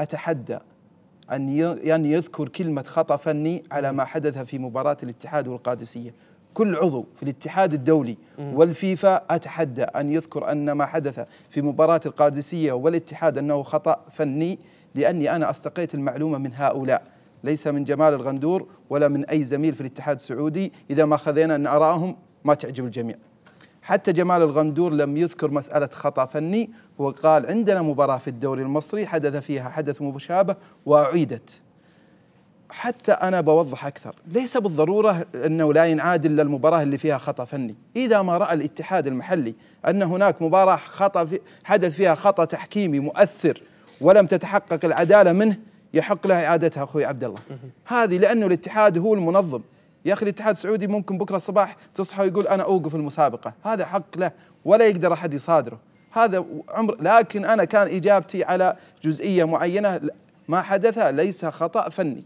أتحدى أن يذكر كلمة خطأ فني على ما حدث في مباراة الاتحاد والقادسية كل عضو في الاتحاد الدولي والفيفا أتحدى أن يذكر أن ما حدث في مباراة القادسية والاتحاد أنه خطأ فني لأني أنا أستقيت المعلومة من هؤلاء ليس من جمال الغندور ولا من أي زميل في الاتحاد السعودي إذا ما خذينا أن أراهم ما تعجب الجميع حتى جمال الغندور لم يذكر مسألة خطأ فني هو قال عندنا مباراة في الدوري المصري حدث فيها حدث مشابه وأعيدت حتى أنا بوضح أكثر ليس بالضرورة أنه لا ينعاد إلا المباراة اللي فيها خطأ فني إذا ما رأى الاتحاد المحلي أن هناك مباراة خطأ في حدث فيها خطأ تحكيمي مؤثر ولم تتحقق العدالة منه يحق له إعادتها أخوي عبد الله هذه لأنه الاتحاد هو المنظم يا اخي الاتحاد السعودي ممكن بكره الصباح تصحى ويقول انا اوقف المسابقه هذا حق له ولا يقدر احد يصادره هذا عمر لكن انا كان اجابتي على جزئيه معينه ما حدث ليس خطا فني